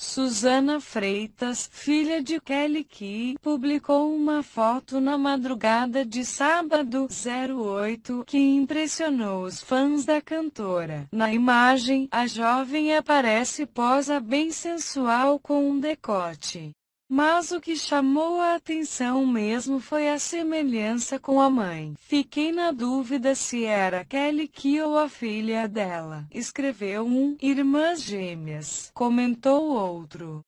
Susana Freitas, filha de Kelly Key, publicou uma foto na madrugada de sábado 08 que impressionou os fãs da cantora. Na imagem, a jovem aparece posa bem sensual com um decote. Mas o que chamou a atenção mesmo foi a semelhança com a mãe. Fiquei na dúvida se era Kelly que ou a filha dela. Escreveu um, irmãs gêmeas, comentou outro.